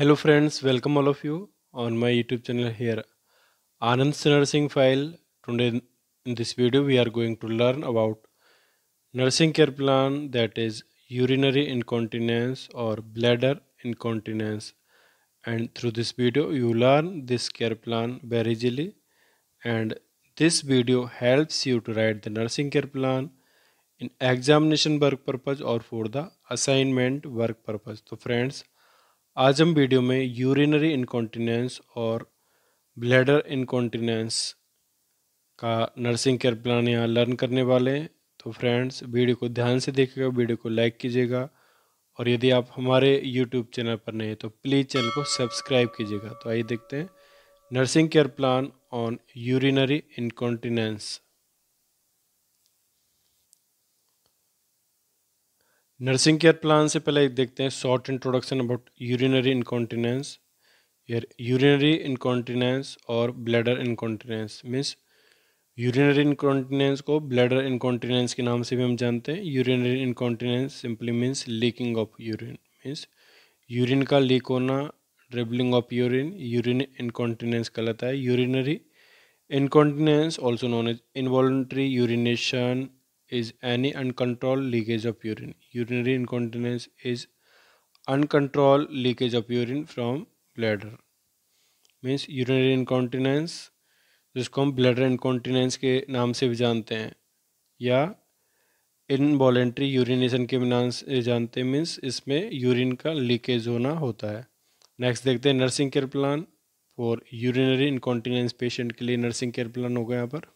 Hello friends, welcome all of you on my YouTube channel here. Anand Nursing File. Today in this video we are going to learn about nursing care plan that is urinary incontinence or bladder incontinence and through this video you learn this care plan very easily and this video helps you to write the nursing care plan in examination work purpose or for the assignment work purpose. So friends आज हम video में urinary इनकॉन्टीनेंस और bladder incontinence का nursing care plan यहाँ learn करने वाले हैं तो फ्रेंड्स वीडियो को ध्यान से देखिएगा वीडियो को लाइक कीजिएगा और यदि आप हमारे यूट्यूब चैनल पर नहीं तो प्लीज़ चैनल को सब्सक्राइब कीजिएगा तो आइए देखते हैं nursing care plan on urinary incontinence nursing care plan से पहले एक देखते हैं short introduction about urinary incontinence urinary incontinence और bladder incontinence means urinary incontinence को ब्लैडर इनकॉन्टिनेंस के नाम से भी हम जानते हैं urinary incontinence simply means leaking of urine means urine का लीक होना dribbling of urine urine incontinence कहलाता है urinary incontinence also known as involuntary urination is any uncontrolled leakage of urine. Urinary incontinence is uncontrolled leakage of urine from bladder. Means urinary incontinence जिसको हम bladder incontinence के नाम से भी जानते हैं या इनवॉलेंट्री यूरिनेशन के नाम से जानते हैं मीन्स इसमें यूरिन का लीकेज होना होता है नेक्स्ट देखते हैं nursing care plan for urinary incontinence patient के लिए नर्सिंग केयर प्लान होगा यहाँ पर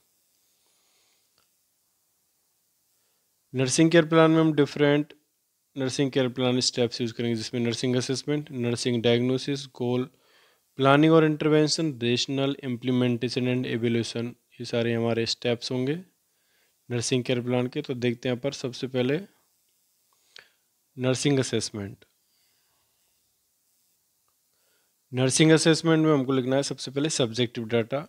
नर्सिंग केयर प्लान में हम different nursing care plan steps use करेंगे जिसमें nursing assessment nursing diagnosis goal planning और intervention rational implementation and evaluation ये सारे हमारे स्टेप्स होंगे नर्सिंग केयर प्लान के तो देखते हैं पर सबसे पहले नर्सिंग असेसमेंट नर्सिंग असेसमेंट में हमको लिखना है सबसे पहले सब्जेक्टिव डाटा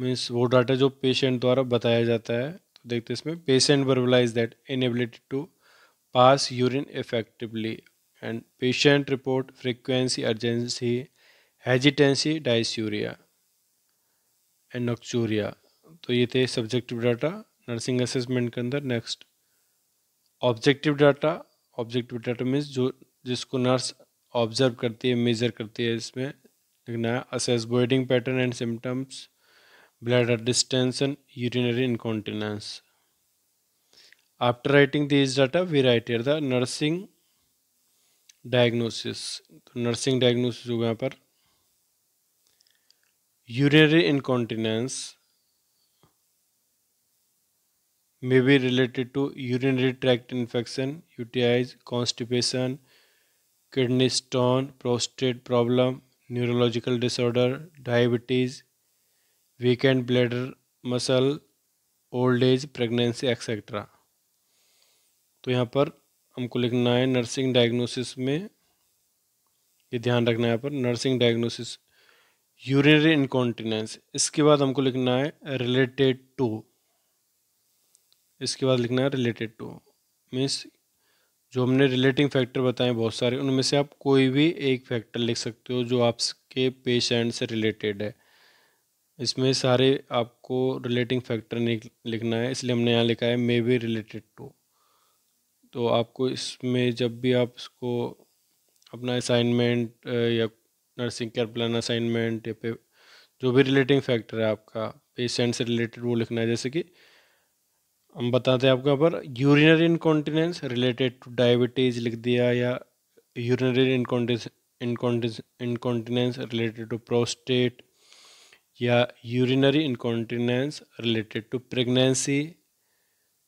मीन्स वो डाटा जो पेशेंट द्वारा बताया जाता है देखते हैं इसमें patient verbalise that inability to pass urine effectively and patient report frequency urgency hesitancy dysuria and nocturia तो ये थे सब्जेक्टिव डाटा नर्सिंग असेसमेंट के अंदर next objective data objective data means जो जिसको नर्स ऑब्जर्व करती है मेजर करती है इसमें लिखना है assess voiding pattern and symptoms bladder distension, urinary incontinence. After writing these data, we write here the nursing diagnosis. Nursing diagnosis होगा यहाँ urinary incontinence may be related to urinary tract infection, UTIs, constipation, kidney stone, prostate problem, neurological disorder, diabetes, weakened bladder muscle old age pregnancy etcetera तो यहाँ पर हमको लिखना है nursing diagnosis में ये ध्यान रखना है यहाँ पर नर्सिंग डायग्नोसिस यूरिनरी इनकॉन्टिनेंस इसके बाद हमको लिखना है रिलेटेड टू इसके बाद लिखना है रिलेटेड टू मीन्स जो हमने रिलेटिंग फैक्टर बताए बहुत सारे उनमें से आप कोई भी एक फैक्टर लिख सकते हो जो आपके पेशेंट से रिलेटेड है इसमें सारे आपको रिलेटिंग फैक्टर नहीं लिखना है इसलिए हमने यहाँ लिखा है मे बी रिलेटेड टू तो आपको इसमें जब भी आप इसको अपना असाइनमेंट या नर्सिंग केयर प्लान असाइनमेंट या पे जो भी रिलेटिंग फैक्टर है आपका पेशेंट से रिलेटेड वो लिखना है जैसे कि हम बताते हैं आपको यहाँ पर urinary incontinence related to diabetes लिख दिया या urinary incontinence incontinence related to prostate या urinary incontinence related to pregnancy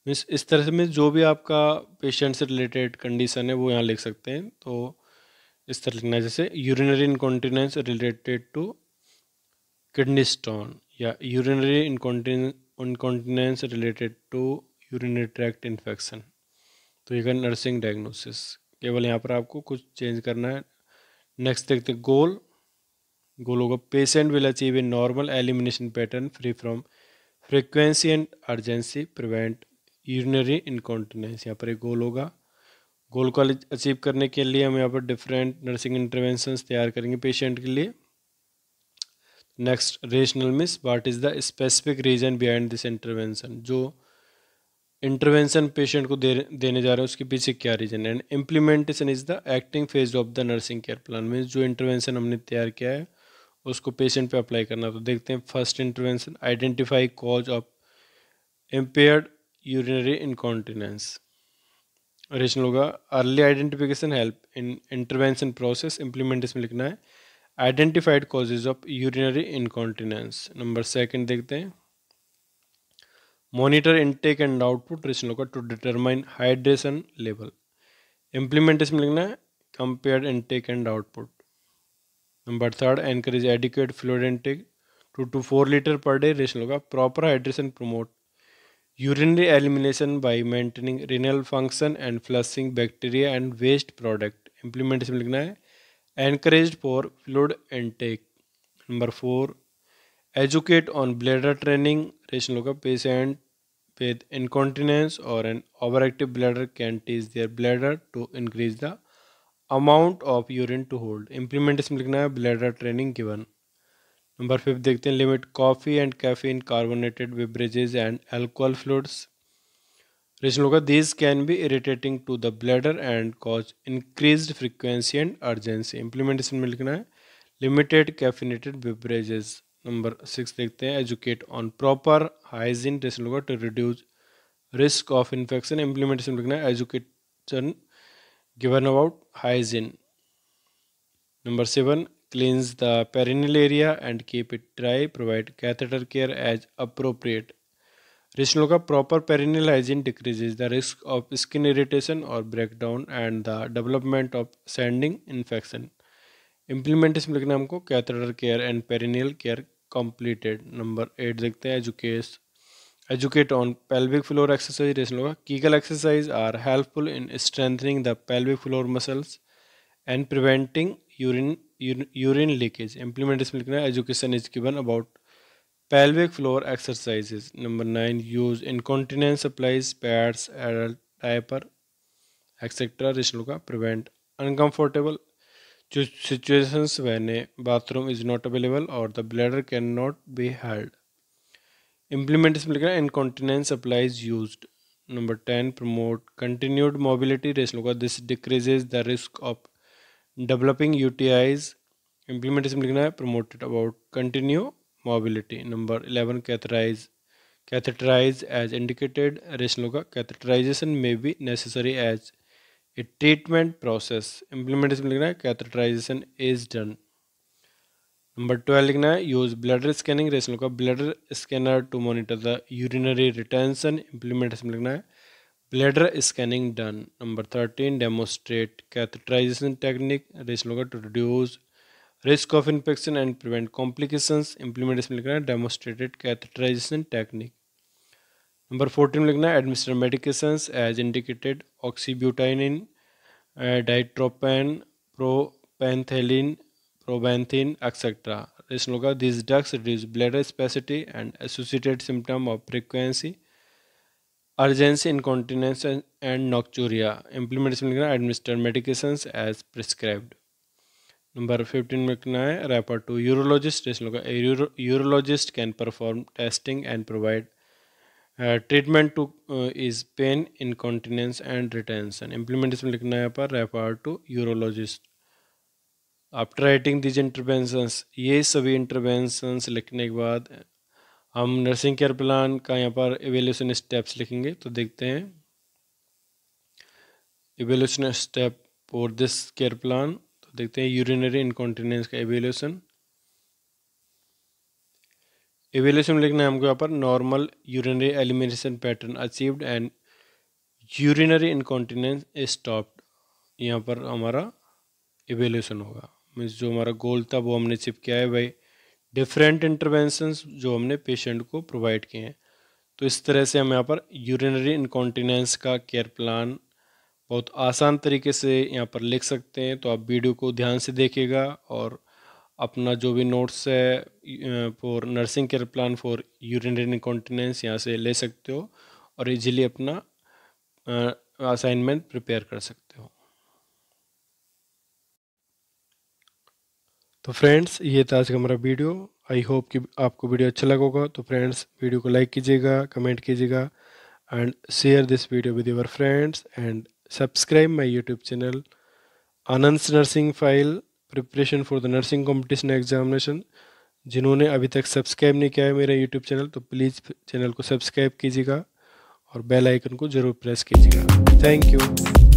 means इस तरह से मीन्स जो भी आपका पेशेंट से रिलेटेड कंडीशन है वो यहाँ लिख सकते हैं तो इस तरह लिखना है जैसे urinary incontinence related to kidney stone या urinary incontinence related to urinary tract infection तो ये नर्सिंग डायग्नोसिस केवल यहाँ पर आपको कुछ चेंज करना है नेक्स्ट देखते गोल goal होगा patient will achieve a normal elimination pattern free from frequency and urgency prevent urinary incontinence यहाँ पर एक गोल होगा गोल को अचीव करने के लिए हम यहाँ पर डिफरेंट नर्सिंग इंटरवेंशंस तैयार करेंगे पेशेंट के लिए next rationale means what is the specific reason behind this intervention जो इंटरवेंशन पेशेंट को दे, देने जा रहे हैं उसके पीछे क्या रीजन है and implementation is the acting phase of the nursing care plan means जो इंटरवेंशन हमने तैयार किया है उसको पेशेंट पे अप्लाई करना तो देखते हैं first intervention identify cause of impaired urinary incontinence rationale होगा early identification help in intervention process implement इसमें लिखना है identified causes of urinary incontinence number second देखते हैं monitor intake and output rationale होगा to determine hydration level implement इसमें लिखना है compare intake and output number third encourage adequate fluid intake two to four litre per day rationale होगा proper hydration promote urinary elimination by maintaining renal function and flushing bacteria and waste product implementation लिखना है encourage for fluid intake number four educate on bladder training rationale होगा patient with incontinence और an over active bladder can tease their bladder to increase the amount of urine to hold implementation लिखना है bladder training given number fifth देखते हैं limit coffee and caffeine carbonated beverages and alcohol fluids rationale होगा this can be irritating to the bladder and cause increase frequency and urgency implementation में लिखना है limited caffeinated beverages number six देखते हैं educate on proper hygiene rationale होगा to reduce risk of infection implementation लिखना है education given about hygiene. Number 7. Cleanse the perineal area and keep it dry. Provide catheter care as appropriate. Rational ka proper perineal hygiene decreases the risk of skin irritation or breakdown and the development of sanding infection. Implement इसमें लिखना है हमको catheter care and perineal care completed number eight देखते हैं education Educate on pelvic floor exercise. Kegel exercises are helpful in strengthening the pelvic floor muscles and preventing urine urine, urine leakage. Implement this लिखना education is given about pelvic floor exercises. Number nine, use incontinence supplies, pads, adult diaper, etc. रेशनों prevent uncomfortable situations when a bathroom is not available or the bladder cannot be held. Implementation लिखा है incontinence applies use number ten promote continued mobility रेस लोग this decreases the risk of developing U T Is implementation लिखना है promoted about continue mobility number eleven catheterize catheterize as indicated रेशनों का catheterization may be necessary as a treatment process implementation लिखना है catheterization is done number twelve लिखना है use bladder scanning रेशन का bladder scanner to monitor the urinary retention implementation लिखना है bladder scanning done number thirteen demonstrate catheterization technique rationale का to reduce risk of infection and prevent complications implementation लिखना है demonstrated catheterization technique number fourteen में लिखना है administer medication as indicated oxybutynin Ditropan propantheline probentin, etc. Resnoga, these drugs reduce bladder spasticity and associated symptom of frequency, urgency, incontinence, and nocturia. Implement administer medications as prescribed. Number fifteen में लिखना है refer to urologist urologist can perform testing and provide treatment to ease pain incontinence and retention implement इसमें लिखना है पर refer to urologist after writing these interventions ये सभी इंटरवेंसन्स लिखने के बाद हम नर्सिंग केयर प्लान का यहाँ पर एवेल्यूशन स्टेप्स लिखेंगे तो देखते हैं evaluation step for this care plan तो देखते हैं यूरिनरी इनकॉन्टिनेंस का एवेल्यूशन एवेल्यूशन में लिखना है हमको यहाँ पर normal urinary elimination pattern achieved and urinary incontinence stopped यहाँ पर हमारा एवेल्यूशन होगा मीन्स जो हमारा गोल था वो हमने चिप किया है भाई डिफरेंट इंटरवेंशन जो हमने पेशेंट को प्रोवाइड किए हैं तो इस तरह से हम यहाँ पर यूरिनरी इनकॉन्टीनेंस का केयर प्लान बहुत आसान तरीके से यहाँ पर लिख सकते हैं तो आप वीडियो को ध्यान से देखिएगा और अपना जो भी नोट्स है for nursing care plan for urinary incontinence यहाँ से ले सकते हो और इजीली अपना असाइनमेंट प्रिपेयर कर सकते हो तो फ्रेंड्स ये था आज का हमारा वीडियो आई होप कि आपको वीडियो अच्छा लगा होगा तो फ्रेंड्स वीडियो को लाइक कीजिएगा कमेंट कीजिएगा and share this video with your friends and subscribe my YouTube channel Anand nursing file preparation for the nursing competition examination जिन्होंने अभी तक सब्सक्राइब नहीं किया है मेरा यूट्यूब चैनल तो प्लीज़ चैनल को सब्सक्राइब कीजिएगा और बेलाइकन को ज़रूर प्रेस कीजिएगा थैंक यू